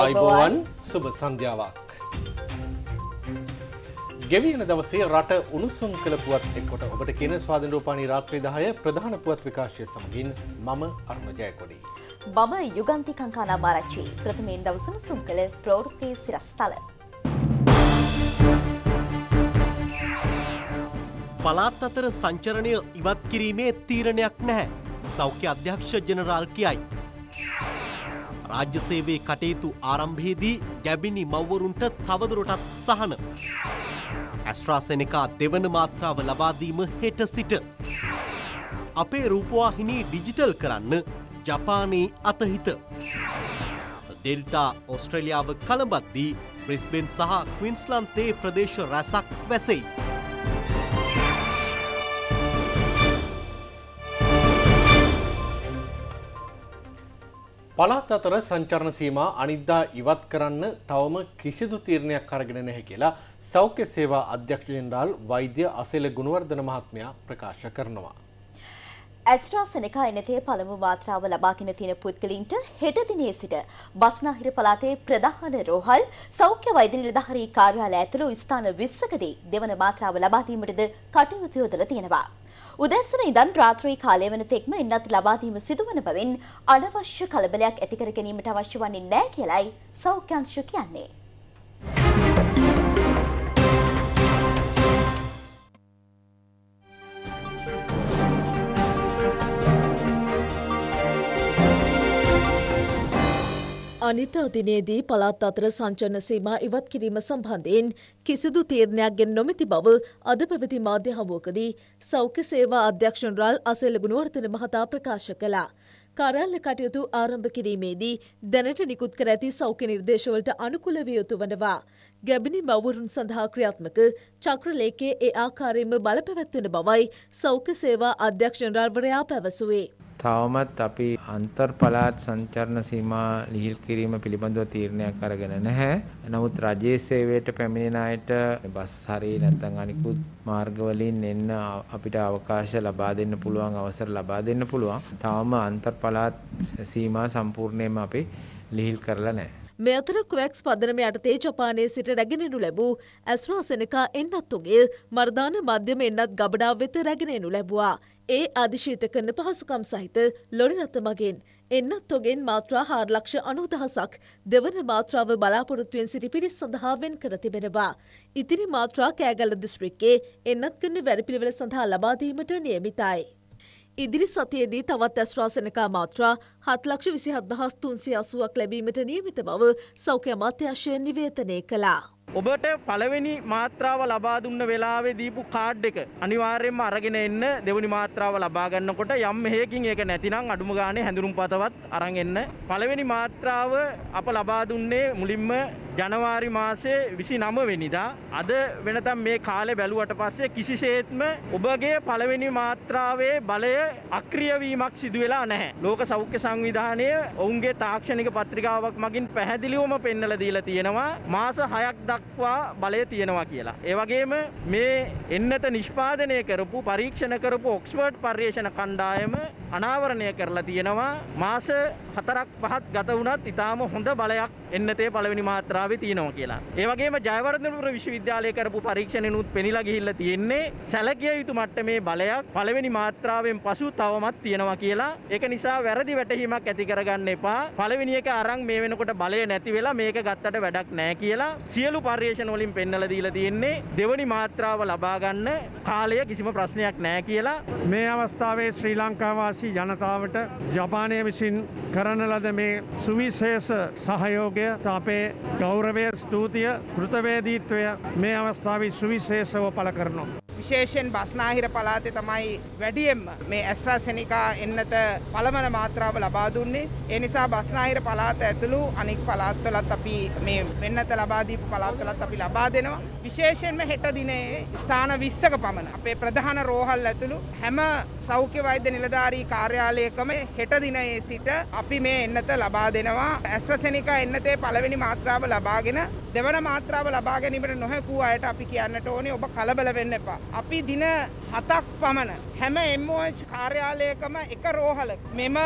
අයිබෝවන් සුබ සන්ධ්‍යාවක්. ගෙවියන දවසේ රට උණුසුම් කළ පුවත් එක්කොට ඔබට කියන ස්වාධන රූපානි රාත්‍රී දහය ප්‍රධාන පුවත් විකාශය සමගින් මම අර්මජයකොඩි. බම යුගන්ති කංකානා භාරච්චි ප්‍රථමයෙන් දවසුණු සුම් කළ ප්‍රෝෘතිය සිරස්ථල. පලාත් අතර සංචරණය ඉවත් කිරීමේ තීරණයක් නැහැ. සෞඛ්‍ය අධ්‍යක්ෂ ජනරාල් කියයි. රාජ්‍ය සේවයේ කටයුතු ආරම්භයේදී ගැබිනි මව්වරුන්ට තවදුරටත් සහන. ඇස්ට්‍රාසෙනකා දෙවන මාත්‍රාව ලබාදීම හෙට සිට. අපේ රූපවාහිනී ඩිජිටල් කරන්න ජපානයේ අතහිත. ඩෙල්ටා ඔස්ට්‍රලියාව කළඹද්දී බ්‍රිස්බෙන් සහ ක්වින්ස්ලන්තේ ප්‍රදේශ රැසක් වැසෙයි. පළාත් අතර සංචරණ සීමා අනිද්දා ඉවත් කරන්න තවම කිසිදු තීරණයක් අරගෙන නැහැ කියලා සෞඛ්‍ය සේවා අධ්‍යක්ෂ ජෙනරාල් වෛද්‍ය අසෙල ගුණවර්ධන මහත්මයා ප්‍රකාශ කරනවා. ඇස්ට්‍රාසෙනකා එනතේ පළමු මාත්‍රාව ලබාගෙන තියෙන පුද්ගලින්ට හෙට දිනේ සිට බස්නාහිර පළාතේ ප්‍රධාන රෝහල් සෞඛ්‍ය වෛද්‍ය නිලධාරී කාර්යාලය ඇතුළු ස්ථාන 20කදී දෙවන මාත්‍රාව ලබා දීමටද කටයුතු යොදලා තියෙනවා. උදැසන ඉදන් රාත්‍රී කාලය වන තෙක්ම එන්නත් ලබාදීම සිදුවන බවින් අනවශ්‍ය කලබලයක් ඇතිකර ගැනීමට අවශ්‍ය වන්නේ නෑ කියලයි සෞඛ්‍යංශ කියන්නේ. අනිත අධිනයේදී පළාත් අතර සංචන සීමා ඉවත් කිරීම සම්බන්ධයෙන් කිසිදු තීරණයක් ගෙන නොමැති බව අද පැවති මාධ්‍ය හමුවකදී සෞඛ්‍ය සේවා අධ්‍යක්ෂ ජනරාල් අසේල ගුණවර්ධන මහතා ප්‍රකාශ කළා. කාරල්ල කටයුතු ආරම්භ කිරීමේදී දැනට නිකුත් කර ඇති සෞඛ්‍ය නිර්දේශවලට අනුකූල විය යුතු වනවා. ගැබිනි මවරුන් සඳහා ක්‍රියාත්මක චක්‍රලේකයේ ඒ ආකාරයෙන්ම බලපැවැත්වෙන බවයි සෞඛ්‍ය සේවා අධ්‍යක්ෂ ජනරාල්වරයා පැවසුවේ. තවමත් අපි අන්තර් පළාත් සංචරණ සීමා ලිහිල් කිරීම පිළිබඳව තීරණයක් අරගෙන නැහැ. නමුත් රජයේ සේවයට පැමිණෙන අයට බස් හරි නැත්නම් අනිකුත් මාර්ගවලින් එන්න අපිට අවකාශ ලබා දෙන්න පුළුවන් අවසර ලබා දෙන්න පුළුවන්. තවම අන්තර් පළාත් සීමා සම්පූර්ණයෙන්ම අපි ලිහිල් කරලා නැහැ. මේ අතර ක්වැක්ස් පදනම යටතේ ජපානයේ සිට රැගෙනනු ලැබූ ඇස්රාසනකා එන්නත්තුගේ මර්ධාන මධ්‍යම එන්නත් ගබඩාව වෙත රැගෙනනු ලැබවා. ඒ අධිශීත කරන පහසුකම් සහිත ලොරිනත මගෙන්. එන්නත් තොගෙන් මාත්‍රා හාර්ලක්ෂ අනුදහසක් දෙවන මාත්‍රාව බලාපොරොත්තුවෙන් සිටි පිරිස් සඳහාවෙන් කර තිබෙනවා. ඉතිරි මාත්‍රා කෑගල්ල දිස්ත්‍රික්කේ එන්නත් කන්න වැරපිළිවෙල සඳහා ලබාදීමට නියමිතයි. ඉදිරි සතියේදී තවත් ඇස්වාසනකා මාත්‍රා හත් ලක්ෂ විසි හත්දහස් තුන්සේ අසුවක් ලැබීමට නියමිත බව සෞඛ්‍ය අමාත්‍යශයෙන් නිවේතනය කළා. ඔබට පළවෙනි මාත්‍රාව ලබා දුන්න වෙලාවේ දීපු කාඩ් එක අනිවාර්යයෙන්ම අරගෙන එන්න දෙවෙනි මාත්‍රාව ලබා ගන්නකොට යම් හේකින් ඒක නැතිනම් අඩුම ගානේ හැඳුනුම්පතවත් අරන් එන්න පළවෙනි මාත්‍රාව අප ලබා දුන්නේ මුලින්ම ජනවාරි මාසේ විසි නමවෙනිදා අද වෙනතම් මේ කාලෙ බැලුවට පස්සේ කිසිසේත්ම ඔබගේ පළවෙනි මාත්‍රාවේ බලය අක්‍රියවීමක් සිදුවෙලා නැහැ. ලෝක සෞඛ්‍ය සංවිධානය ඔවුන්ගේ තාක්ෂණික පත්‍රිකාවක් මගින් පැහැදිලිවම පෙන්නල දීලා තියෙනවා මාස හයක් දක්වා බලය තියෙනවා කියලා. ඒවගේම මේ එන්නට නිෂ්පාදනය කරපු පරීක්ෂණ කරපු ඔක්ස්වර්ඩ් පර්යේෂණ කණ්ඩායම අනාවරණය කරලා තියෙනවා මාස හතරක් පහත් ගත වුණත් ඉතාම හොඳ බලයක් එන්නතේ පළවෙනි මාත්‍රාව ලංකාවේ තියෙනවා කියලා. ඒ වගේම ජයවර්ධනපුර විශ්වවිද්‍යාලය කරපු පරීක්ෂණෙනුත් පෙනිලා ගිහිල්ලා තියෙන්නේ සැලකිය යුතු මට්ටමේ බලයක් පළවෙනි මාත්‍රාවෙන් පසු තවමත් තියෙනවා කියලා. ඒක නිසා වැරදි වැටහීමක් ඇති කරගන්න එපා. පළවෙනි එක අරන් මේ වෙනකොට බලය නැති වෙලා මේක ගත්තට වැඩක් නෑ කියලා සියලු පර්යේෂණ වලින් පෙන්නලා දීලා තියෙන්නේ දෙවනි මාත්‍රාව ලබා ගන්න කාලය කිසිම ප්‍රශ්නයක් නෑ කියලා මේ අවස්ථාවේ ශ්‍රී ලංකාවාසී ජනතාවට ජපානය විසින් කරන ලද මේ සුවිශේෂ සහයෝගය අපේ ගෞරවය ස්තුතිය කෘතවේදීත්වය මේ අවස්ථාවයි සුවිශේෂව පළ කරනවා. විශේෂෙන් බස්නාහිර පලාතේ තමයි වැඩියෙන්ම මේ ඇස්ට්‍රාසෙනිකා එන්නත පළමන මාත්‍රාව ලබා දුන්නේ. ඒ නිසා බස්නාහිර පලාත ඇතුළු අනික් පලාත්වලත් අපි මේ වෙන්නත ලබා දීපු පලාත්වලත් අපි ලබා දෙනවා. විශේෂයෙන්ම හෙට දිනේ ස්ථාන 20ක පමණ අපේ ප්‍රධාන රෝහල් ඇතුළු හැම සෞඛ්‍ය වෛද්‍ය නිලධාරී කාර්යාලයකම හෙට දිනයේ සිට අපි මේ එන්නත ලබා දෙනවා. ඇස්ට්‍රසෙනිකා එන්නතේ පළවෙනි මාත්‍රාව ලබාගෙන දෙවන මාත්‍රාව ලබා ගැනීමට නොහැකූ අයට අපි කියන්නට ඕනේ ඔබ කලබල වෙන්න එපා. අපි දින හතක් පමණ හැම MOH කාර්යාලයකම එක රෝහල මෙම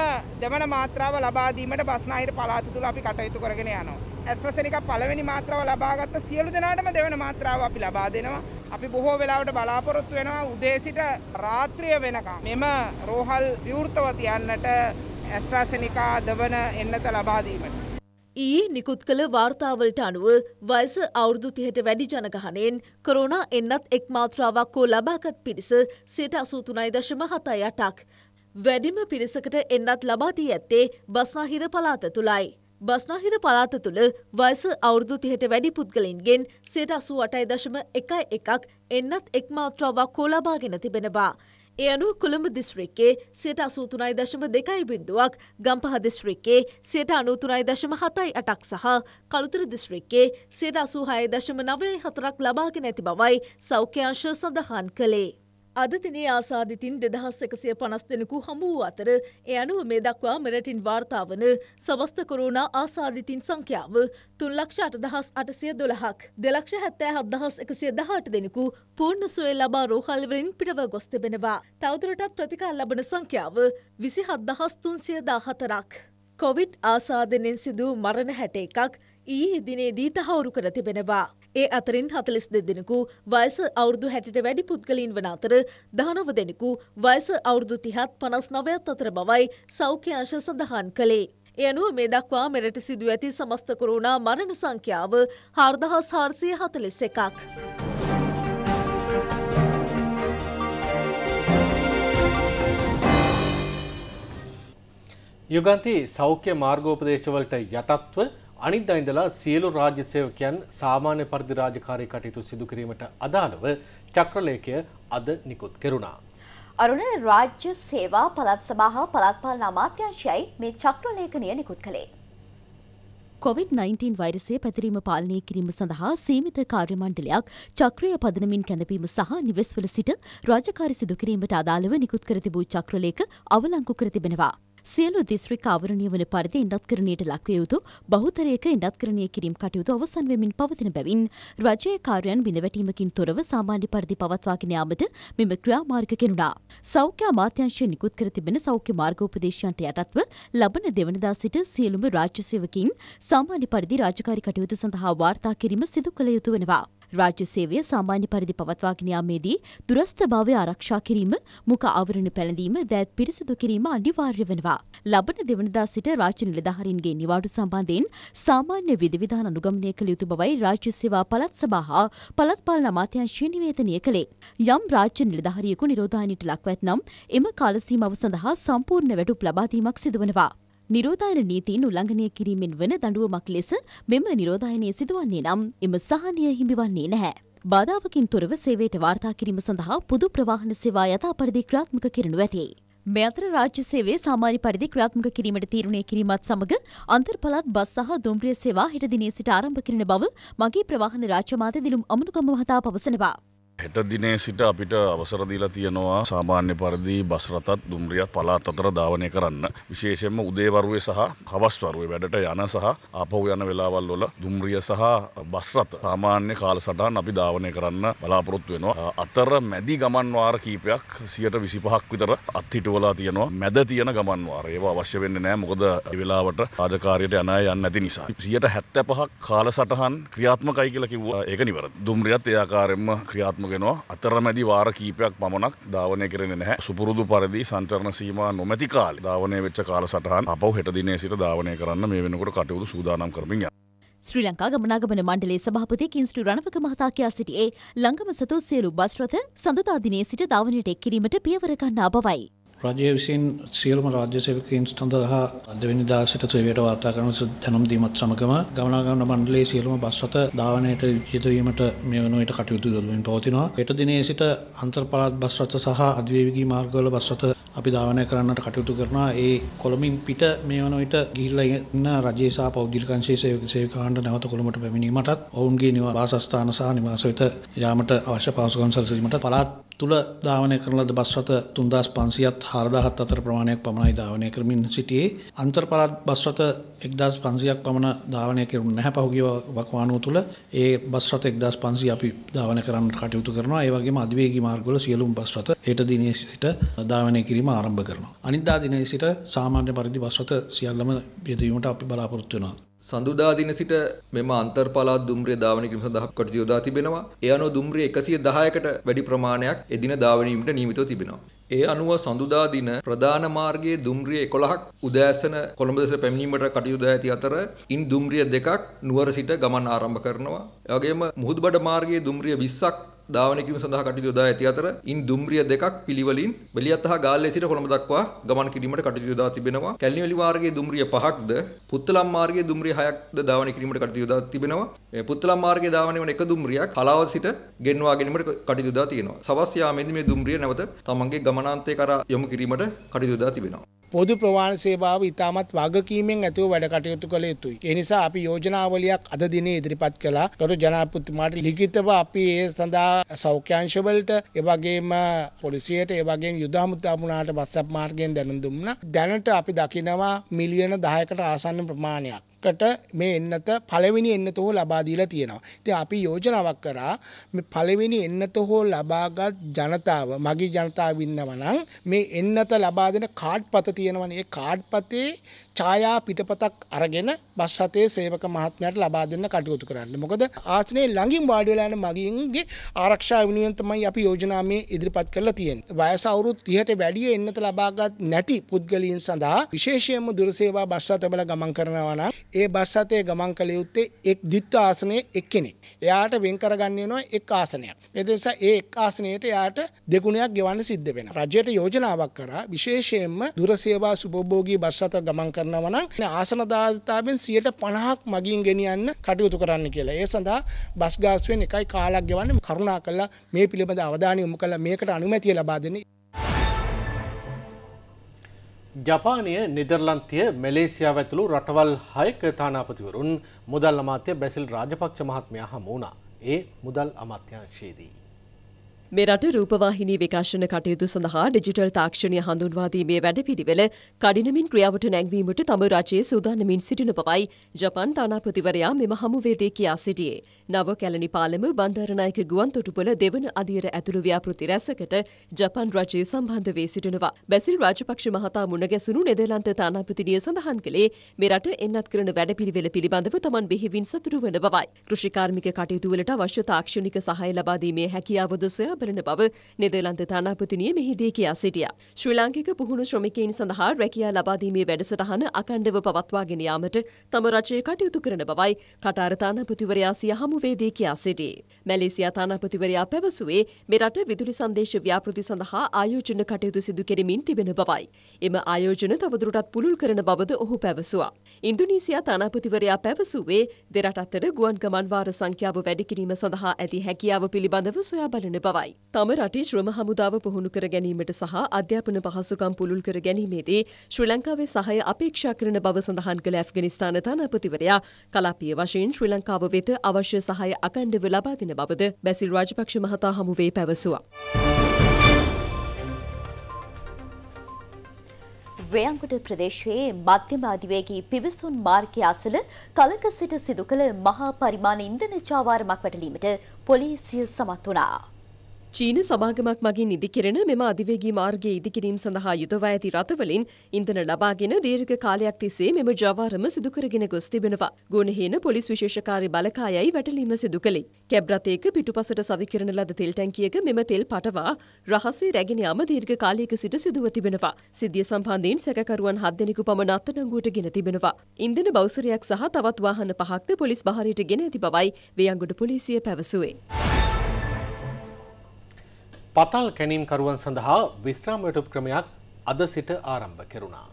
දෙවන මාත්‍රාව ලබා දීමට බස්නාහිර පළාත තුල අපි කටයුතු කරගෙන යනවා. ඇස්ට්‍රසෙනික පළවෙනි මාත්‍රාව ලබාගත්ත සියලු දෙනාටම දෙවන මාත්‍රාව අපි ලබා දෙනවා. අපි බොහෝ වෙලාවට බලාපොරොත්තු වෙනවා උදේ සිට රාත්‍රිය වෙනකම් මෙම රෝහල් විවෘතව තියන්නට ඇස්ට්‍රාසෙනිකා දවන එන්නත ලබා දීමට. ඊයේ නිකුත් කළ වාර්තාවලට අනුව වයස අවුරුදු තිහට වැඩි ජනගහනයෙන් කොරෝනා එන්නත් එක් මාත්‍රාවක් හෝ ලබාගත් පිරිස සිට අසූතුනයි දශම හතයි අටක්. වැඩිම පිරිසකට එන්නත් ලබාදී ඇත්තේ බස්නාහිර පලාත තුළයි. බස්නාහිර පලාත තුළ වයස අවුරුදු තිහට වැඩි පුද්ගලින්ගෙන් සයට අසු අටයි දශම එකයි එකක් එන්නත් එක් මාත්‍රාවක් කෝලාබාගෙන තිබෙනවා. ඒ අනුව කොළඹ දිස්ත්‍රික්කේ සයට අසූතුනයි දශම දෙකයි බිඳුවක් ගම්පහ දිස්ත්‍රික්කේ සයට අනූතුනයි දශම හතයි අටක් සහ කළුතර දිස්ත්‍රික්කේ සයට අසූහය දශම නවයයි හතරක් ලබාගෙන ඇති බවයි සෞඛ්‍යංශ සඳහන් කළේ. අද දිනේ ආසාධිතින් දෙදහස් එකසිය පනස් දෙනෙකු හමුවූ අතර එ අනුව මේ දක්වා මෙරටින් වාර්තාාවන සවස්ත කොරුණා ආසාධිතින් සංඛ්‍යාව තුන්ලක්ෂ අටදහස් අටසය දොළහක් දෙලක්ෂ හැත්තෑ හත්දහස් එකසිය දහට දෙනෙකු පූර්ණ සුවේ ලබා රෝහල්වලින් පිටව ගොස් තිබෙනවා. තවදුරටත් ප්‍රතිකාර ලබන සංඛ්‍යාව විසි හත්දහස් තුන්සිය දාහතරක්. කොවිට් ආසාධනෙන් සිදූ මරණ හැට එකක් ඊ දිනේදී තහවුරු කර තිබෙනවා. ඒ අතරින් හතලිස් දෙදෙනෙකු වයස අවුරදු හැටිට වැඩි පුද්ගලින් වන අතර දහනොව දෙනෙකු වයස අවුරදු තිහත් පනස් නවයත් අතර බවයි සෞඛ්‍යංශ සඳහන් කළේ. එයනුව මේ දක්වා මෙරට සිදු ඇති සමස්තකරුණා මරණ සංඛ්‍යාව හාර්දහස් හාර්සිය හතලිස් එකක්. යුගන්ති සෞඛ්‍ය මාර්ගෝපදේශවලට යටත්ව අනිද්දා ඉඳලා සියලු රාජ්‍ය සේවකයන් සාමාන්‍ය පරිදි රාජකාරී කටයුතු සිදු කිරීමට අදාළව චක්‍රලේඛය අද නිකුත් කෙරුණා. අරුණ රාජ්‍ය සේවා පළාත් සභාව පළාත් පාලන අමාත්‍යාංශයයි මේ චක්‍රලේඛනය නිකුත් කළේ. COVID-19 වෛරසය පැතිරීම පාලනය කිරීම සඳහා සීමිත කාර්යමණ්ඩලයක් චක්‍රය පදනමින් කැඳවීම සහ නිවෙස්වල සිට රාජකාරි සිදුකිරීමට අදාළව නිකුත් කර තිබූ චක්‍රලේඛ අවලංකු කර තිබෙනවා. සියලු දිස්ත්‍රික් ආවරණය වන පරිදි ඉන්ඩත්කරණයට ලක්විය යුතු බහුතරයක ඉන්ඩත්කරණය කිරීම් කටයුතු අවසන් වෙමින් පවතින බැවින් රජයේ කාර්යයන් බිඳවැටීමකින් තොරව සාමාන්‍ය පරිදි පවත්වාගෙන යාමට මෙම ක්‍රියාමාර්ග කෙනුණා. සෞඛ්‍ය අමාත්‍යංශය නිකුත් කර තිබෙන සෞඛ්‍ය මාර්ගෝපදේශයන්ට යටත්ව ලබන දෙවනදා සිට සියලුම රාජ්‍ය සේවකින් සාමාන්‍ය පරිදි රාජකාරි කටයුතු සඳහා වාර්තා කිරීම සිදු කළ යුතු වෙනවා. රාජ්‍ය සේවය සාමාන්‍ය පරිදි පවත්වාගෙන යාමේදී දුරස්ථභාවය ආරක්ෂා කිරීම, මුඛ ආවරණ පැළඳීම, දෑත් පිරිසිදු කිරීම අනිවාර්ය වෙනවා. ලබන දෙවනදා සිට රාජ්‍ය නිලධාරීන්ගේ නිවාඩු සම්බන්ධයෙන් සාමාන්‍ය විධිවිධාන අනුගමනය කළ යුතු බවයි රාජ්‍ය සේවා පළාත් සභා හා පළාත් පාලන අමාත්‍යාංශය නිවේදනය කළේ. යම් රාජ්‍ය නිලධාරියෙකු නිරෝධායනයට ලක්වැත්නම් එම කාලසීමාව සඳහා සම්පූර්ණ වැටුප් ලබා දීමක් සිදුවනවා. නිරෝධායන නීතීන් උල්ලංඝනය කිරීමෙන් වන දඬුවමක් ලෙස මෙම නිරෝධායනය සිදුවන්නේ නම් එම සහනය හිමිවන්නේ නැහැ. බාධාවකින් තොරව සේවයට වාර්තා කිරීම සඳහා පුදු ප්‍රවාහන සේවා යථා පරිදි ක්‍රාත්මක කරනු ඇති. මේ අතර රාජ්‍ය සේවය සාමාන්‍ය පරිදි ක්‍රියාත්මක කිරීමට තීරණය කිරීමත් සමග අන්තර්පළාත් බස් සහ දුම්රිය සේවා හෙට දිනේ සිට ආරම්භ කරන බව මගේ ප්‍රවාහන රාජ්‍ය මාධ්‍ය දිනුම් අමනුකම මහතා පවසනවා. හෙට දිනේ සිට අපිට අවසර දීලා තියෙනවා සාමාන්‍ය පරිදි බස් රථත් දුම්රියත් පළාත් අතර ධාවනය කරන්න. විශේෂයෙන්ම උදේවරුේ සහ හවස්වරුේ වැඩට යන සහ ආපහු යන වෙලාවල් වල දුම්රිය සහ බස් රථ සාමාන්‍ය කාලසටහන් අපි ධාවනය කරන්න බලාපොරොත්තු වෙනවා. අතර මැදි ගමන් වාර කීපයක් 125ක් විතර අත්හිටුවලා තියෙනවා. මැද තියෙන ගමන් වාර ඒවා අවශ්‍ය වෙන්නේ නැහැ මොකද ඒ වෙලාවට රාජකාරියට යන අය යන්නේ නැති නිසා. 175ක් කාලසටහන් ක්‍රියාත්මකයි කියලා කිව්වා. ඒක නිවැරදි. දුම්රියත් ඒ ආකාරයෙන්ම ක්‍රියාත්මක වෙනවා අතරමැදි වාර කීපයක් පමණක් ධාවනය කරෙන නැහැ සුපුරුදු පරිදි සංචරණ සීමා නොමැති කාලේ ධාවනය වෙච්ච කාල සටහන් අපව හෙට දිනේ සිට ධාවනය කරන්න මේ වෙනකොට කටයුතු සූදානම් කරමින් යනවා. ශ්‍රී ලංකා ගමනාගමන මණ්ඩලේ සභාපති කින්ස්ටි රණවක මහතා කියා සිටියේ ලංගම සතු සියලු බස් රථ සඳුදා දිනේ සිට ධාවනයට එක් කිරීමට පියවර ගන්නා බවයි. රජය විසින් සියලුම රාජ්‍ය සේවකයන් සඳහා අදවෙනිදා සිට සේවයට වාර්තා කරන දැනුම් දීමත් සමගම ගමනාගමන මණ්ඩලයේ සියලුම බස් රථ ධාවනයට යෙදවීමට මේ වනවිට කටයුතු යොදවමින් පවතිනවා. හෙට දිනේ සිට අන්තර් පළාත් බස් රථ සහ අධිවේගී මාර්ගවල බස් රථ අපි ධාවනය කරන්නට කටයුතු කරනවා. ඒ කොළඹින් පිට මේ වනවිට ගිහිල්ලා ඉන්න රජයේ සහ පෞද්ගලික අංශයේ සේවක සේවිකාවන්ට නැවත කොළඹට පැමිණීමටත් ඔවුන්ගේ නිවාස ස්ථාන සහ නිවාස වෙත යාමට අවශ්‍ය පාසුකම් සැලසීමට පළාත් තුළ ධාවනය කරලද බස් රථ තුන්දස් පන්සියත් හාරදාහත් අතර ප්‍රමාණයක් පමණයි ධාවනය කරමින් සිටියේ අන්තර්පරාත් බස් රථ එක්දස් පන්සියක් පමණ ධාවනය කරුණ නැහැ පහුගිය වකවානුව තුළ ඒ බස් රථ එක්දස් පන්සි අපි ධාවන කරන්න කටයුතු කරනවා ඒවගේ අධවේගේ මාර්ගොල සියලුම් බස් රථ හෙට දිනේ සිට ධාවනය කිරීම ආරම්භ කරනවා අනිදා දිනේ සිට සාමාන්‍ය පරිදි බස් රථ සියල්ලම බෙදවීමට අපි බලාපොරොත්තු වෙනවා සඳුදා දින සිට මෙම අන්තර් පළාත් දුම්රිය ධාවනය කිරීම සඳහා කටයුතු යොදා තිබෙනවා. ඒ අනුව දුම්රිය 110කට වැඩි ප්‍රමාණයක් එදින ධාවනීමට නියමිතව තිබෙනවා. ඒ අනුව සඳුදා දින ප්‍රධාන මාර්ගයේ දුම්රිය 11ක් උදෑසන කොළඹ දෙසට පැමිණීමට කටයුතු ඇති අතර ඉන් දුම්රිය දෙකක් නුවර සිට ගමන් ආරම්භ කරනවා. ඒ වගේම මුහුදුබඩ මාර්ගයේ දුම්රිය 20ක් ධාවනය කිරීම සඳහා කටයුතු යොදා ඇති අතර ඉන් දුම්රිය දෙකක් පිළිවෙලින් බෙලියත් හා ගාල්ලේ සිට කොළඹ දක්වා ගමන් කිරීමට කටයුතු යොදා තිබෙනවා. කැලණිවැලි මාර්ගයේ දුම්රිය 5ක්ද පුත්තලම් මාර්ගයේ දුම්රිය 6ක්ද ධාවනය කිරීමට කටයුතු යොදා තිබෙනවා. මේ පුත්තලම් මාර්ගයේ ධාවනය වන එක දුම්රියක් හලාව සිට ගෙන්වා ගැනීමට කටයුතු යොදා තියෙනවා. සවස් යාමේදී මේ දුම්රිය නැවත තමන්ගේ ගමනාන්තය කරා යොමු කිරීමට කටයුතු යොදා තිබෙනවා. පොදු ප්‍රවාහන සේවාව ඉතාමත් වගකීමෙන් ඇතුව වැඩ කටයුතු කළ යුතුයි. ඒ නිසා අපි යෝජනාවලියක් අද දිනේ ඉදිරිපත් කළා. ගරු ජනාධිපතිතුමාට ලිඛිතව අපි ඒ සඳහා සෞඛ්‍යාංශ වලට ඒ වගේම පොලිසියට ඒ වගේම යුද හමුදාමුණාට WhatsApp මාර්ගයෙන් දැනුම් දුන්නා. දැනට අපි දකිනවා මිලියන 10කට ආසන්න ප්‍රමාණයක් කට මේ එන්නත පළවෙනි එන්නත හෝ ලබා දීලා තියෙනවා. ඉතින් අපි යෝජනාවක් කරා මේ පළවෙනි එන්නත හෝ ලබාගත් ජනතාව මගේ ජනතාව ඉන්නවා නම් මේ එන්නත ලබා දෙන කාඩ් පත තියෙනවනේ. ඒ කාඩ් පතේ ඡායා පිටපතක් අරගෙන බස් හතේ සේවක මහත්මයාට ලබා දෙන්න කටයුතු කරන්න. මොකද ආසනයේ ළඟින් වාඩි වෙලා යන මගින්ගේ ආරක්ෂා වෙනුවෙන් තමයි අපි යෝජනා මේ ඉදිරිපත් කරලා තියෙන්නේ. වයස අවුරුදු 30ට වැඩිය එන්නත ලබාගත් නැති පුද්ගලයන් සඳහා විශේෂයෙන්ම දුරසේවා බස් රථවල ගමන් කරනවා නම් ඒ බස් රථයේ ගමන් කළ යුත්තේ එක් ද්විත්ව ආසනයේ එක්කෙනෙක්. එයාට වෙන් කරගන්න වෙනවා එක් ආසනයක්. ඒ නිසා ඒ එක් ආසනයට එයාට දෙගුණයක් ගෙවන්න සිද්ධ වෙනවා. රජයට යෝජනාවක් කරා විශේෂයෙන්ම දුරසේවා සුබභෝගී බස් රථ ගමන් කරනවා නම් ආසන දායකතාවෙන් 50ක් මගින් ගෙනියන්න කටයුතු කරන්න කියලා. ඒ සඳහා බස් ගාස්තුවෙන් එකයි කාලක් ගෙවන්නේ කරුණා කළා මේ පිළිබඳ අවධානය යොමු කළා මේකට අනුමැතිය ලබා දෙන්නේ. ජපානය නිදර්ලන්තිය මැලේසියා ඇතුළු රටවල් හයක තානාපතිවරුන් මුදල් අමාත්‍ය බැසිල් රාජපක්ෂ මහත්මයා හමුණා. ඒ මුදල් අමාත්‍යංශයේදී. මේ රට රූපවාහිනී විකාශන කටයුතු සඳහා ඩිජිටල් තාක්ෂණය හඳුන්වාදීමේ වැඩපිළිවෙල කඩිනමින් ක්‍රියාවට නැංවීමට තම රජයේ සූදානමින් සිටින බවයි ජපන් තානාපතිවරයා මෙම හමුවේදී කියා සිටියේ. නව කැලණි පාලම බණ්ඩාරනායක ගුවන්තොටුපොළ දෙවන අදියර ඇතුළු ව්‍යාපෘති රැසකට ජපන් රජය සම්බන්ධ වී සිටිනවා. බැසිල් රාජපක්ෂ මහතා මුණ ගැසුණු නෙදර්ලන්ත තානාපතිනිය සඳහන් කළේ මෙරට එන්නත් කරන වැඩපිළිවෙල පිළිබඳව තමන් බෙහෙවින් සතුටු වන බවයි. කෘෂිකාර්මික කටයුතු වලට අවශ්‍ය තාක්ෂණික සහාය ලබා දීමේ හැකියාවද සොයා බලන බව නෙදර්ලන්ත තානාපතිනිය මෙහිදී කියා සිටියා. ශ්‍රී ලාංකික පුහුණු ශ්‍රමිකයින් සඳහා රැකියා ලබා දීමේ වැඩසටහන අඛණ්ඩව පවත්වාගෙන යාමට තම රජය කටයුතු කරන බවයි කටාර තානාපතිවරයා සියහම හමුවේදී කියා සිටි. මැලේසියා තානාපතිවරයා පැවසුවේ මෙරට විදුලි සංදේශ ව්‍යාපෘති සඳහා ආයෝජන කටයුතු සිදු කෙරමින් තිබෙන බවයි. එම ආයෝජන තවදුරටත් පුළුල් කරන බවද ඔහු පැවසුවා. ඉන්දුනීසියා තානාපතිවරයා පැවසුවේ දෙරට අතර ගුවන් ගමන් වාර සංඛ්‍යාව වැඩි කිරීම සඳහා ඇති හැකියාව පිළිබඳව සොයා බලන බවයි. තම රටේ ශ්‍රම හමුදාව පුහුණු කර ගැනීමට සහ අධ්‍යාපන පහසුකම් පුළුල් කර ගැනීමේදී ශ්‍රී ලංකාවේ සහය අපේක්ෂා කරන බව සඳහන් කළ ඇෆ්ගනිස්ථාන තානාපතිවරයා කලාපීය වශයෙන් ශ්‍රී ලංකාව වෙත අවශ්‍ය සහය අකණ්ඩව ලබා දෙන බවද බැසිල් රාජපක්ෂ මහතා හමුවේ පැවසුවා. වේයන්කුඩ ප්‍රදේශයේ මධ්‍යම අධිවේගී පිවිසුන් මාර්ගය අසල කලක සිට සිදු කළ මහා පරිමාණ ඉන්ධන චාවාරමක් වැටලීමට පොලිසිය සමත් වුණා. චීන සමාගමක් මගින් ඉදිකරෙන මෙම අධිවේගී මාර්ගයේ ඉදිකිරීම සඳහා යුදවා ඇති රථවලින් ඉන්ධන ලබාගෙන දීර්ඝ කාලයක් තිස්සේ මෙම ජවාරම සිදු කරගෙන ගොස් තිබෙනවා. ගුණහීන පොලිස් විශේෂකාරි බලකායයි වැටලීම සිදු කළේ. කැබ් රථයක පිටුපසට සවිකිරණ ලද තෙල් ටැංකියක මෙම තෙල් පටවා රහසේ රැගෙන යාම දීර්ඝ කාලයක සිට සිදුව තිබෙනවා. සිද්ධිය සම්බන්ධයෙන් සැකකරුවන් හත් දෙනෙකු පමණ අත්අඩංගුවට ගෙන තිබෙනවා. ඉන්ධන බෞසරයක් සහ තවත් වාහන පහක්ද පොලිස් බහරයට ගෙන ඇති බවයි වේයන්ගොඩ පොලිසිය පැවසුවේ. පතල් කැනීම්කරුවන් සඳහා විස්්‍රාම YouTube ක්‍රමයක් අද සිට ආරම්භ කෙරුණා.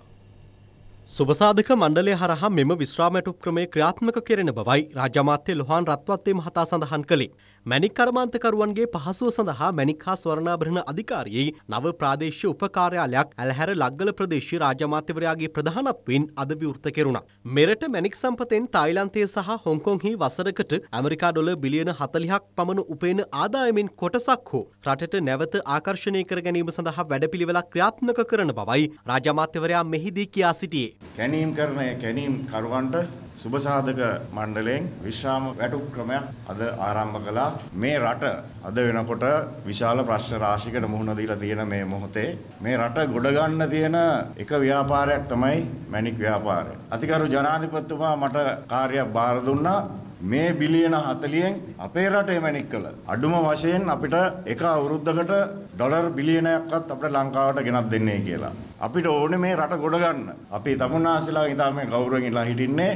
සුබසාධක මණ්ඩලය හරහා මෙම විශ්‍රාමටුප ක්‍රමය ක්‍රියාත්මක කෙරෙන බවයි රාජමාත්‍යය ලොහන් රත්වත්තේ මහතා සඳහන් කළේ. මැණික් කර්මාන්තකරුවන්ගේ පහසුව සඳහා මැණික් හා ස්වර්ණාභරණ අධිකාරියේ නව ප්‍රාදේශීය උපකාර්යාලයක් ඇලහැර ලග්ගල ප්‍රදේශීය රාජ්‍යමාත්‍යවරයාගේ ප්‍රධානත්වයෙන් අද විවෘත කෙරුණා. මෙරට මැණික් සම්පතෙන් තායිලන්තයේ සහ හොංකොංහි වසරකට ඇමරිකා ඩොලර් බිලියන 40ක් පමණ උපයන ආදායමෙන් කොටසක් හෝ රටට නැවත ආකර්ෂණය කර ගැනීම සඳහා වැඩපිළිවෙලක් ක්‍රියාත්මක කරන බවයි රාජ්‍යමාත්‍යවරයා මෙහිදී කියා සිටියේ. කැණීම් කරන කැණීම් කරුවන්ට සුබසාධක මණ්ඩලයෙන් විශ්‍රාම වැටුප් ක්‍රමයක් අද ආරම්භ කළා. මේ රට අද වෙනකොට විශාල ප්‍රශ්න රාශියකට මුහුණ දීලා තියෙන මේ මොහොතේ මේ රට ගොඩ ගන්න තියෙන එක ව්‍යාපාරයක් තමයි මැණික් ව්‍යාපාරය. අතිගරු ජනාධිපතිතුමා මට කාර්යයක් බාර දුන්නා. මේ බිලියන 40න් අපේ රටේ මැණික් කළ අඩුම වශයෙන් අපිට එක අවුරුද්දකට ඩොලර් බිලියනයක්වත් අපිට ලංකාවට ගෙනත් දෙන්නේ කියලා. අපිට ඕනේ මේ රට ගොඩ ගන්න. අපි තමුන්නාසලා ඉතාලම ගෞරවයෙන් ඉලා හිටින්නේ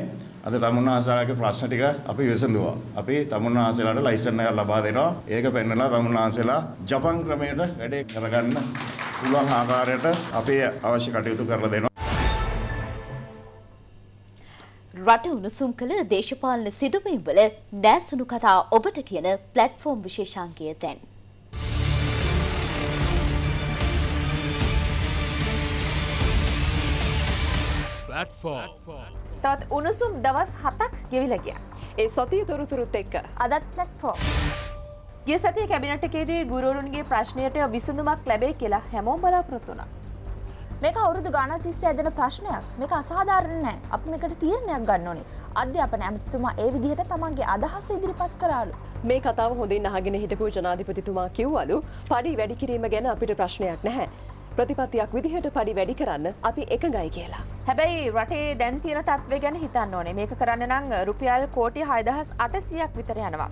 අද තමුන්නාසලාගේ ප්‍රශ්න ටික අපි විසඳුවා. අපි තමුන්නාසලාට ලයිසන් එකක් ලබා දෙනවා. ඒක පෙන්නලා තමුන්නාසලා ජපන් ක්‍රමයට වැඩේ කරගන්න පුළුවන් ආකාරයට අපේ අවශ්‍ය කටයුතු කරලා දෙනවා. රට උණුසුම් කළ දේශපාලන සිදුවීම් වල නෑසුණු කතා ඔබට කියන ප්ලැට්ෆෝම් විශේෂාංගය දැන්. platform. platform. තවත් උණුසුම් දවස් හතක් ගෙවිලගිය. ඒ සොතිය තොරතුරුත් එක්ක. අදත් පලට්ෆෝර්ම්. ගිය සතිය කැබිනට්කේදී ගුරුවරුන්ගේ ප්‍රශ්නයට විසඳුමක් ලැබේ කියලා හැමෝම බලාපොරොත්තුනා. මේක අවුරුදු ගානක් තිස්සේ ඇදෙන ප්‍රශ්නයක්. මේක අසාධාරණ නෑ. අපි මේකට තීරණයක් ගන්න ඕනේ. අධ්‍යාපන ඇමතිතුමා ඒ විදිහට තමන්ගේ අදහස ඉදිරිපත් කරාලු. මේ කතාව හොඳින් අහගෙන හිටපු ජනාධිපතිතුමා කිව්වලු, "පඩි වැඩි කිරීම ගැන අපිට ප්‍රශ්නයක් නැහැ. ප්‍රතිපත්තියක් විදිහට පඩි වැඩි කරන්න අපි එකඟයි කියලා. හැබැයි රටේ දැන් තියෙන තත්ත්වය ගැන හිතන්න ඕනේ මේක කරන්න නම් රුපියල් කෝටි හයදහස් අටසියක් විතර යනවා.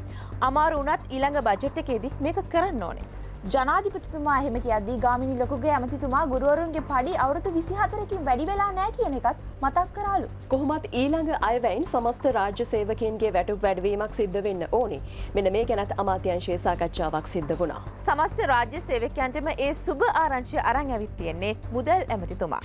අමාරු වුණත් ඊළඟ බජට් එකේදී මේක කරන්න ඕනේ. ජනාධිපතිතුමා එහෙම කියද්දී ගාමිණි ලොකුගේ ඇමතිතුමා ගුරුවරුන්ගේ පඩි අවුරුදු 24කින් වැඩි වෙලා නැහැ කියන එකත් මතක් කරාලු. කොහොමත් ඊළඟ අයවැයින් සමස්ත රාජ්‍ය සේවකයන්ගේ වැටුප් වැඩිවීමක් සිද්ධ වෙන්න ඕනි. මෙන්න මේ ගැනත් අමාත්‍යාංශයේ සාකච්ඡාවක් සිද්ධ වුණා. සමස්ත රාජ්‍ය සේවකයන්ටම ඒ සුබ ආරංචිය අරන් ඇවිත් තියෙන්නේ මුදල් ඇමතිතුමා.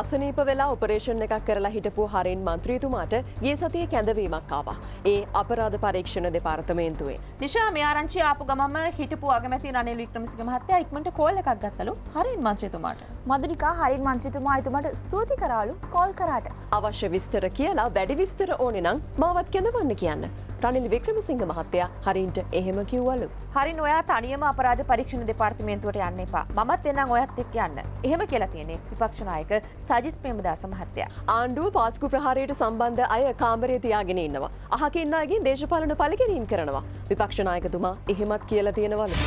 අසනීප වෙලා ඔපරේෂන් එකක් කරලා හිටපු හරෙන් මන්ත්‍රීතුමාට ගිය සතිය කැඳවීමක් ආවා. ඒ අපරාධ පරීක්ෂණ දෙපාර්තමේන්තුවේ. නිශා මේ ආරංචි ආපු ගමම හිටපු අගමැති රනිල් වික්‍රමසිංහ මහත්තයා ඉක්මනට කෝල් එකක් ගත්තලු හරින් මන්ත්‍රීතුමාට. මදුනිකා හරින් මන්ත්‍රීතුමා එතුමාට ස්තුති කරාලු කෝල් කරාට. අවශ්‍ය විස්තර කියලා වැඩි විස්තර ඕනේ නම් මාවත් කැඳවන්න කියන්න. රනිල් වික්‍රමසිංහ මහත්තයා හරින්ට එහෙම කිව්වලු. හරින් ඔයා තනියම අපරාධ පරීක්ෂණ දෙපාර්තමේන්තුවට යන්න එපා. මමත් එනම් ඔයත් එක්ක යන්න. එහෙම කියලා තියෙන්නේ විපක්ෂ නායක සජිත් ප්‍රේමදාස මහත්තයා. ආණ්ඩුව පාස්කු ප්‍රහාරයට සම්බන්ධ අය කාමරේ තියාගෙන ඉන්නවා. අහකින් අයගෙන් දේශපාලන පළකිරීම් කරනවා. විපක්ෂ නායකතුමා එහෙමත් කියලා තියෙනවලු.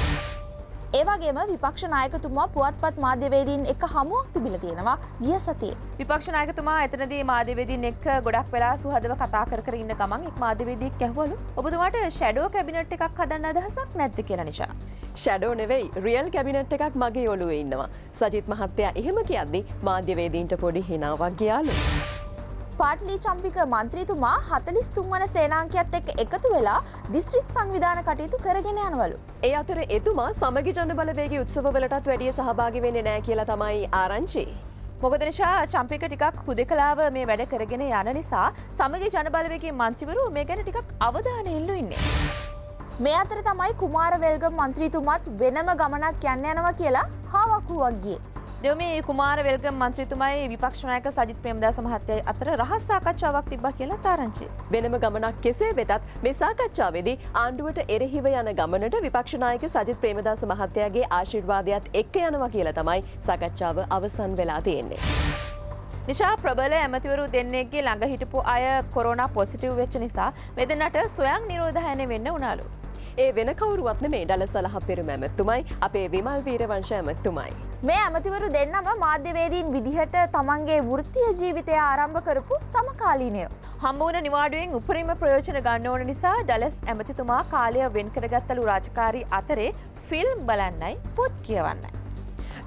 ඒවගේම විපක්ෂනායකතුමා පුවත්පත් මාධ්‍යවේදීන් එක හමුවක් තිබිල තියෙනවා ගිය සතියේ. විපක්ෂනායකතුමා එතනදී මාධ්‍යවේදීන් එක්ක ගොඩක් වෙලා සුහදව කතා කර කර ඉන්න ගමන් එක් මාධ්‍යවේදියෙක් ඇහුවලු ඔබතුමාට ෂැඩෝ කැබිනට් එකක් හදන්න අදහසක් නැද්ද කියලා නිසා. ෂැඩෝ නෙවෙයි රියල් කැබිනට් එකක් මගේ ඔළුවේ ඉන්නවා. සජිත් මහත්තයා එහෙම කියද්දි මාධ්‍යවේදීන්ට පොඩි හිනාවක් ගියාලු. පාටලි චම්පික මන්ත්‍රීතුමා හතලිස්තුන් වන සේනාංකයක්ත් එක් එකතු වෙලා දිස්ත්‍රික් සංවිධාන කටයුතු කරගෙන යනවලු. ඒ අතර එතුමා සමගි ජනබලවේගේ උත්සවලටත් වැඩිය සහභාගි වෙන්නේ නෑ කියලා තමයි ආරංචි. මොකදනිශා චම්පික ටිකක් හුද කලාව මේ වැඩ කරගෙන යන නිසා සමගි ජනබලවගේ මන්තිවරු මේ ගැන ටිකක් අවධාන ඉල්ලු ඉන්නේ. මේ අතර තමයි කුමාරවෙල්ග මන්ත්‍රීතුමත් වෙනම ගමනක් යන්න යනවා කියලා හාවක්කුවක් ගියේ. දෙවම කුමාර වෙල්ග මන්ත්‍රතුමයි විපක්ෂණයක සජිත් ප්‍රේම්දා සමහත්තය අතර රහස් සාකච්ඡාවක් තිබ කියලා තාරංචි. වෙනම ගමනක් කෙසේ වෙතත් මේ සාකච්ඡාවේදී ආණ්ඩුවට එරෙහිව යන ගමනට විපක්ෂනායක සජිත් ප්‍රේමදා සමහත්තයාගේ ආශිර්වාදයක්ත් එක්ක යනවා කියලා තමයි සකච්ඡාව අවසන් වෙලා තියෙන්නේ. නිසා ප්‍රබල ඇමතිවරු දෙන්නෙක්ගේ ළඟ හිටපු අය කොරෝනා පොසිටව් වෙච්ච නිසා මෙදනට සොයන් නිරෝධහයන වෙන්න උනාලු. ඒ වෙන කවරුවත් මේ ඩල සලහ පෙරුම ඇමත්තුමයි අපේ විමල් වීරවංශ ඇමත්තුමයි. මේ ඇමතිවරු දෙන්නම මාධ්‍යවේදීන් විදිහට තමන්ගේ වෘත්තිය ජීවිතය ආරම්භ කරපු සමකාලීනය. හම්බුවන නිවාඩුවෙන් උපරිම ප්‍රයෝජන ගන්න ඕන නිසා ඩලස් ඇමතිතුමා කාලය වෙන් කරගත්තලු රාජකාරී අතරේ ෆිල්ම් බලන්නයි පොත් කියවන්න.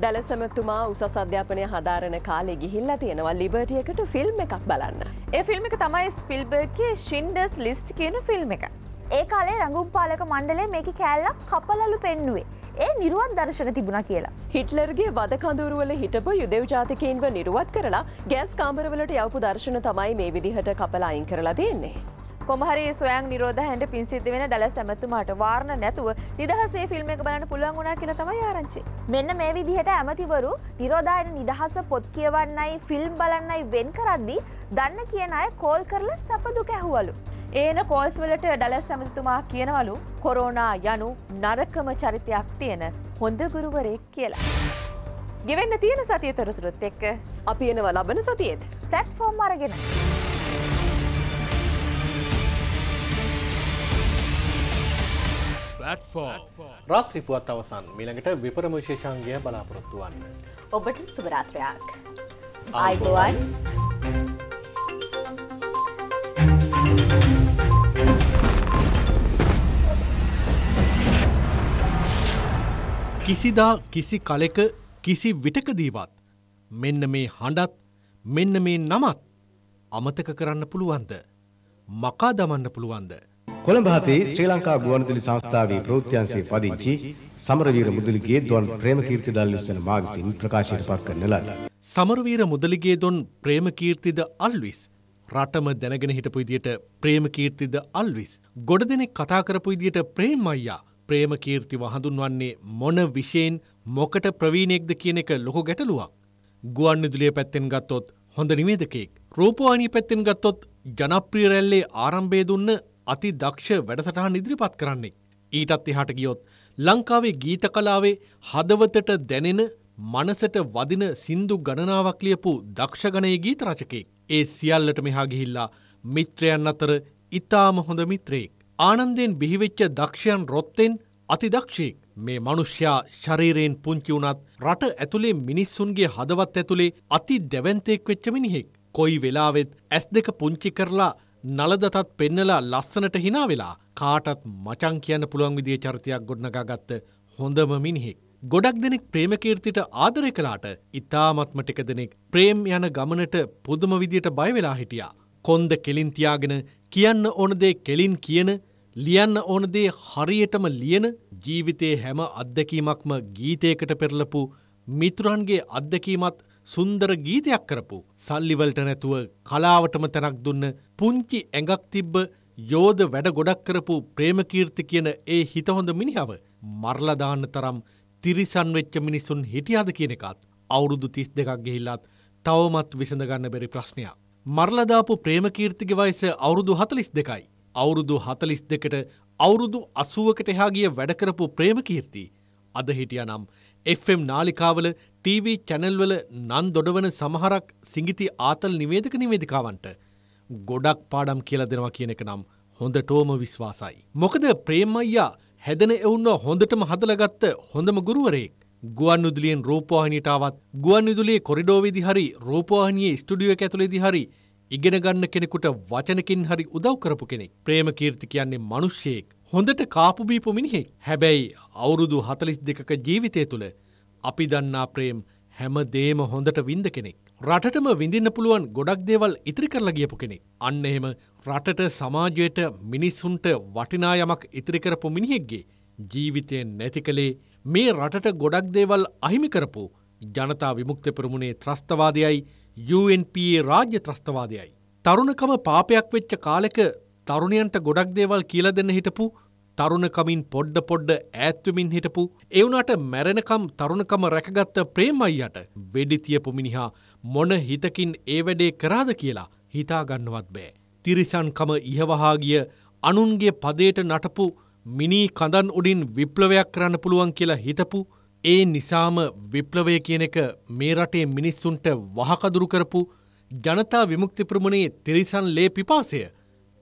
ඩලසමතුමා උසස් අධ්‍යාපනය හදාරණ කාලේ ගිහිල්ලා තියෙනවා ලිබටියකට ෆිල්ම් එකක් බලන්න. ඒ ෆිල්ම් එක තමයි ස්පිල්බර්ගේ ශින්ඩස් ලිස්ට් කියන ෆිල්ම් එකක්. ඒ කාලේ රඟුම් පාලක මණ්ඩලේ මේක කෑල්ලක් කපලලු පෙන්නුවේ. ඒ නිරුවත් දර්ශන තිබුණ කියලා. හිටලර්ගේ වදකඳුරුවල හිටපු යුදෙව් ජාතිකයින්ව නිරුවත් කරලා ගෑස් කාමරවලට යවපු දර්ශන තමයි මේ විදිහට කපලා අයින් කරලා තියෙන්නේ. කොමහරි සොයන් නිරෝධ හැන්ට පින්සිද්ධ වෙන දැල සැමතුමාට වාර්ණ නැතුව නිදහසේ ෆිල්ම් එක බලන්න පුළුවන් වුණා කියලා තමයි ආරංචි. මෙන්න මේ විදිහට ඇමතිවරු නිරෝධායට නිදහස පොත් කියවන්නයි ෆිල්ම් බලන්නයි වෙන් කරද්දී දන්න කියන අය කෝල් කරලා සැප දුක ඇහුවලු. ඒන කෝල්ස් වලට ඩලස් ඇමතිතුමා කියනවලු කොරෝනා යනු නරකම චරිතයක් තියෙන හොඳ ගුරුවරයෙක් කියලා. ගෙවෙන්න තියෙන සතිය තොරතුරුත් එක්ක අපි එනව ලබන සතියේත් ප්ලැට්ෆෝම් අරගෙන. රාත්‍රිපුවත් අවසන් මිළඟට විපරම විශේෂංගය බලාපොරොත්තුවන්න. ඔබට සුභරාත්‍රයක්. අයිබුවන්. කිසිදා කිසි කලෙක කිසි විටකදීවත් මෙන්න මේ හඬත් මෙන්න මේ නමත් අමතක කරන්න පුළුවන්ද මකා දමන්න පුළුවන්ද කොළඹ හතේ ශ්‍රී ලංකා ගුවන්විදුලි සංස්ථාවේ ප්‍රවෘත්තියන්සේ පදිංචි සමරවීර මුදලිගේ දොන් ප්‍රේමකීර්ති දල්විසන මාගසින් ප්‍රකාශයට පත් කරන ලද සමරවීර මුදලිගේ දොන් ප්‍රේමකීර්තිද අල්විස් රටම දැනගෙන හිටපු විදියට ප්‍රේමකීර්තිද අල්විස් ගොඩ දෙනෙක් කතා කරපු විදියට ප්‍රේම් අයියා ප්‍රේම කීර්තිව හඳුන්වන්නේ මොන විශයෙන් මොකට ප්‍රවීණයෙක්ද කියන එක ලොකු ගැටලුවක්. ගුවන් විදුලිය පැත්තෙන් ගත්තොත් හොඳ නිවේදකයෙක්. රූපවාහිනිය පැත්තෙන් ගත්තොත් ජනප්‍රිය රැල්ලේ ආරම්භය දුන්න අති දක්ෂ වැඩසටහන් ඉදිරිපත් කරන්නේ. ඊටත් එහාට ගියොත් ලංකාවේ ගීත කලාවේ හදවතට දැනෙන මනසට වදින සින්දු ගණනාවක් ලියපු දක්ෂගණයේ ගීත රචකයෙක්. ඒ සියල්ලට මෙහා ගිහිල්ලා මිත්‍රයන් අතර ඉතාම හොඳ මිත්‍රයෙක්. ආනන්දයෙන් බිහිවෙච්ච දක්ෂයන් රොත්තෙන් අතිදක්ෂයෙක් මේ මනුෂ්‍යයා ශරීරයෙන් පුංචි වුණත් රට ඇතුළේ මිනිස්සුන්ගේ හදවත් ඇතුළේ අති දැවන්තයෙක් වෙච්ච මිනිහෙක්. කොයි වෙලාවෙත් ඇස් දෙක පුංචි කරලා නලදතත් පෙන්නලා ලස්සනට හිනා වෙලා කාටත් මචං කියන්න පුළුවන් විදිේ චරිතයක් ගොඩනගා ගත්ත හොඳම මිනිහෙක්. ගොඩක් දෙනෙක් ප්‍රේමකීර්තිට ආදරය කලාට ඉතාමත්ම ටික දෙනෙක් ප්‍රේම් යන ගමනට පුදුම විදියට බයවෙලා හිටියා. කොන්ද කෙලින්තියාගෙන කියන්න ඕනදේ කෙලින් කියන ලියන්න ඕනදේ හරියටම ලියන ජීවිතයේ හැම අත්දැකීමක්ම ගීතයකට පෙරලපු මිතුරන්ගේ අත්දැකීමත් සුන්දර ගීතයක් කරපු. සල්ලිවලට නැතුව කලාවටම තැනක් දුන්න පුංචි ඇඟක් තිබ්බ යෝධ වැඩ ගොඩක් කරපු ප්‍රේමකීර්ති කියන ඒ හිතහොඳ මිනිහව. මරලදාන්න තරම් තිරිසන් වෙච්ච මිනිසුන් හිටියාද කියන එකත්. අවුරුදු තිස් දෙකක් ගෙහිල්ලත් තවමත් විසඳගන්න බැරි ප්‍රශ්නයක්. මරලදාපු ප්‍රේමකීර්තිගේ වයස අවුරුදු හතලිස් දෙකයි. අවුරුදු හතලිස් දෙකට අවුරුදු අසුවකට එහා ගිය වැඩකරපු ප්‍රේමකීර්ති. අද හිටිය නම් FM නාලිකාවල TV චැනල්වල නන් දොඩවන සමහරක් සිංගිති ආතල් නිවේදක නිවේදිකාවන්ට. ගොඩක් පාඩම් කියලා දෙනවා කියන එක නම් හොඳටෝම විශ්වාසයි. මොකද ප්‍රේමයියා හැදන එවුන්න හොඳටම හදලගත්ත හොඳම ගුරුවරයෙක්. ගුවන් විදුලියෙන් රූපවාහිනියට ආවත් ගුවන් විදුලියේ කොරිඩෝවේදී හරි රූපවාහිනියේ ස්ටුඩියෝ එක ඇතුළේදී හරි ඉගෙන ගන්න කෙනෙකුට වචනකින් හරි උදව් කරපු කෙනෙක්. ප්‍රේමකීර්ති කියන්නේ මිනිස්සෙක්. හොඳට කාපු බීපු මිනිහෙක්. හැබැයි අවුරුදු 42ක ජීවිතය තුළ අපි දන්නා ප්‍රේම් හැමදේම හොඳට විඳ කෙනෙක්. රටටම විඳින්න පුළුවන් ගොඩක් දේවල් ඉතිරි කරලා ගියපු කෙනෙක්. අන්න එහෙම රටට සමාජයට මිනිස්සුන්ට වටිනා යමක් ඉතිරි කරපු මිනිහෙක්ගේ ජීවිතය නැති කලේ මේ රටට ගොඩක් දේවල් අහිමි කරපු ජනතා විමුක්ත පෙරමුණේ ත්‍රස්තවාදයයි UNPA රාජ්‍ය ත්‍රස්තවාදයයි. තරුණකම පාපයක් වෙච්ච කාලෙක තරුණයන්ට ගොඩක් දේවල් කියල දෙන්න හිටපු තරුණකමින් පොඩ්ඩ පොඩ්ඩ ඈත්වමින් හිටපු එවුනට මැරෙනකම් තරුණකම රැකගත්ත ප්‍රේමයියට වෙඩිතියපු මිනිහා මොන හිතකින් ඒ වැඩේ කරාද කියලා හිතාගන්නවත් බෑ. තිරිසන්කම ඉහවහාගිය අනුන්ගේ පදයට නටපු මිනී කඳන් උඩින් විප්ලවයක් කරන්න පුළුවන් කියලා හිතපු ඒ නිසාම විප්ලවය කියන එක මේ රටේ මිනිස්සුන්ට වහකදුරු කරපු ජනතා විමුක්ති ප්‍රමුණේ තිරිසන් ලේ පිපාසය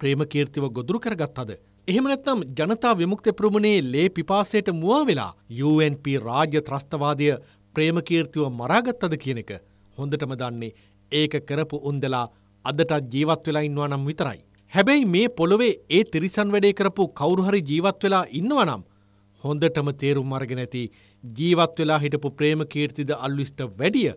ප්‍රේම කීර්තිව ගොදුරු කරගත් අද. එහෙම නැත්නම් ජනතා විමුක්ති ප්‍රමුණේ ලේ පිපාසයට මුවා වෙලා UNP රාජ්‍ය ත්‍රස්තවාදය ප්‍රේම කීර්තිව මරාගත්තද කියන එක හොඳටම දන්නේ ඒක කරපු උන්දලා අදටත් ජීවත් වෙලා ඉන්නවා නම් විතරයි. හැබැයි මේ පොළොවේ ඒ තිරිසන් වැඩේ කරපු කවුරුහරි ජීවත් වෙලා ඉන්නවනම් හොඳටම තේරුම් අරගෙන ඇති ජීවත් වෙලා හිටපු ප්‍රේම කීර්තිද අල්විස්ට වැඩිය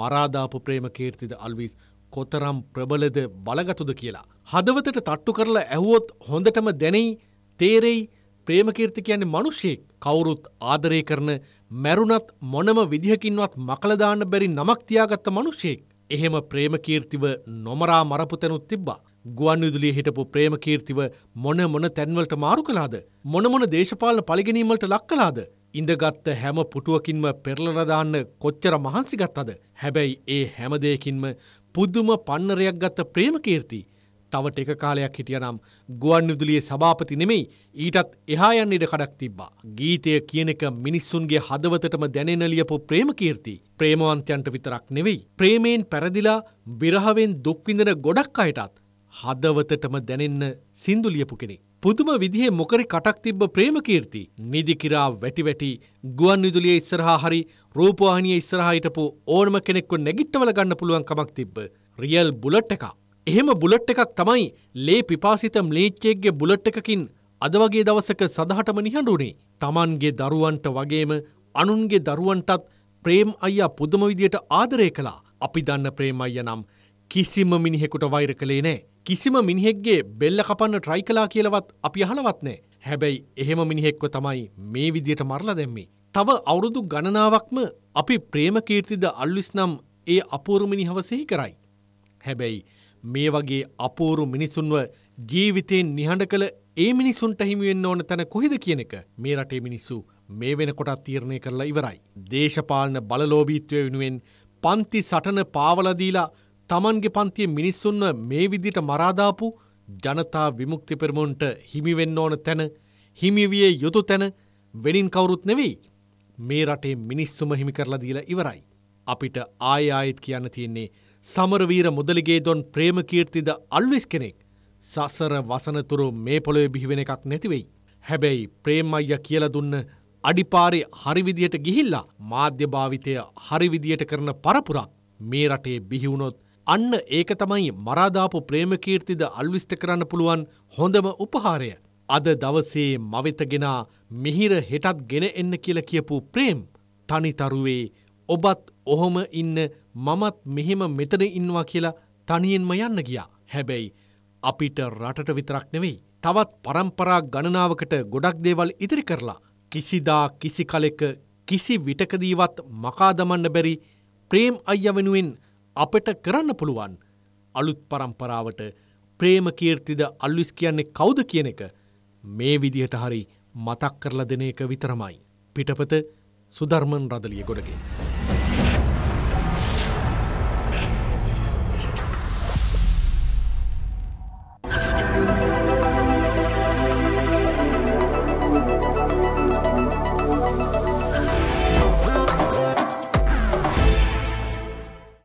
මරාදාපු ප්‍රේම කීර්තිද අල්විස් කොතරම් ප්‍රබලද බලගතුද කියලා. හදවතට තට්ටු කරලා ඇහුවොත් හොඳටම දැනෙයි තේරෙයි ප්‍රේමකීර්ති කියන්නේ මනුෂ්‍යයෙක් කවුරුත් ආදරය කරන මැරුණත් මොනම විදිහකින්වත් මකලදාන්න බැරි නමක් තියාගත්ත මනුෂ්‍යයෙක්. එහෙම ප්‍රේමකීර්තිව නොමරා මරපුතැනුත් තිබ්බා. ගුවන් විදුලිය හිටපු ප්‍රේමකීර්තිව මොන මොන තැන්වලට මාරු කළාද. මොන මොන දේශපාලන පලිගැනීමට ලක් කලාද. ඉඳගත්ත හැම පුටුවකින්ම පෙරලරදාන්න කොච්චර මහන්සි ගත්තද. හැබැයි ඒ හැමදයකින්ම පුද්දුම පන්නරයක් ගත්ත ප්‍රේමකීර්ති. තවට එක කාලයක් හිටියනම් ගුවන් විදුලියේ සභාපති නෙමෙයි ඊටත් එහා යන්න ඉඩ කඩක් තිබ්බා. ගීතය කියන එක මිනිස්සුන්ගේ හදවතටම දැනෙන ලියපු ප්‍රේමකීර්ති. ප්‍රේමවන්තයන්ට විතරක් නෙවෙයි. ප්‍රේමයෙන් පැරදිලා විරහවෙන් දුක්විඳන ගොඩක් අයටත් හදවතටම දැනෙන්න සින්දු ලියපු කෙනෙක්. පුදුම විදිහේ මොකරි කටක් තිබ්බ ප්‍රේමකීර්ති නිදිකිරා වැටි වැටි ගුවන් විදුලිය ඉස්සරහා හරි රූපවාහිනිය ඉස්සරහා හිටපු ඕනම කෙනෙක්ව නැගිට්ටවල ගන්න පුළුවන් කමක් තිබ්බ. රියල් බුලට් එකක්. එහෙම බුලට් එකක් තමයි ලේ පිපාසිත ම්ලේච්චෙක්ගේ බුලට් එකකින් අද වගේ දවසක සදහටම නිහඬුනේ. Tamanගේ දරුවන්ට වගේම අනුන්ගේ දරුවන්ටත් ප්‍රේම් අයියා පුදුම විදියට ආදරය කළා. අපි දන්න ප්‍රේම් අයියා නම් කිසිම මිනිහෙකුට වෛර කළේ නෑ. කිසිම මිනිහෙක්ගේ බෙල්ල කපන්න ට්‍රයි කලා කියලවත් අපි අහලවත් නෑ. හැබැයි එහෙම මිනිහෙක්ව තමයි මේ විදියට මරලා දැම්මේ. තව අවුරුදු ගණනාවක්ම අපි ප්‍රේම කීර්තිද අල්ලිස් නම් ඒ අපූරු මිනිහව සිහි කරයි. හැබැයි මේ වගේ අපූරු මිනිසුන්ව ජීවිතයෙන් නිහඬ කළ ඒ මිනිසුන්ට හිමිවෙන්න ඕන තැන කොහෙද කියන එක මේ රටේ මිනිස්සු මේ වෙන කොටත් තීරණය කරලා ඉවරයි. දේශපාලන බලලෝභීත්වය වෙනුවෙන් පන්ති සටන පාවලදීලා තමන්ගේ පන්තිය මිනිස්සුන්ව මේ විදිට මරාදාපු ජනතා විමුක්ති පෙරමුන්ට හිමිවෙන්න ඕන තැන හිමිවිය යුතු තැන වෙනින් කවුරුත් නෙවෙයි. මේ රටේ මිනිස්සුම හිමි කරලා දීලා ඉවරයි. අපිට ආය ආයෙත් කියන්න තියෙන්නේ සමරවීර මුදලිගේ දොන් ප්‍රේමකීර්තිද අල්විස් කෙනෙක්. සසර වසනතුරු මේ පොළොවේ බිහිවෙන එකක් නැතිවෙයි. හැබැයි ප්‍රේම් අයියා කියලා දුන්න අඩිපාරේ හරිවිදියට ගිහිල්ලා මාධ්‍ය භාවිතය හරිවිදියට කරන පරපුරක් මේ රටේ බිහිවුණොත් අන්න ඒක තමයි මරාදාපු ප්‍රේමකීර්තිද අල්විස්ත කරන්න පුළුවන් හොඳම උපහාරය. අද දවසේ මවිතගෙනා මිහිර හෙටත් ගෙන එන්න කියල කියපු ප්‍රේම් තනිතරුවේ ඔබත් ඔහොම ඉන්න මමත් මෙහෙම මෙතන ඉන්නවා කියලා තනියෙන්ම යන්න ගියා. හැබැයි අපිට රටට විතරක් නෙවෙයි. තවත් පරම්පරා ගණනාවකට ගොඩක් දේවල් ඉදිරි කරලා. කිසිදා කිසි කලෙක කිසි විටකදීවත් මකාදමන්න බැරි ප්‍රේම් අය වෙනුවෙන් අපට කරන්න පුළුවන් අලුත් පරම්පරාවට ප්‍රේම කීර්තිද අල්විස් කියන්නේ කවුද කියන එක මේ විදිහට හරි මතක් කරලා දෙන එක විතරමයි. පිටපත සුධර්මන් රදලිය ගොඩගේ.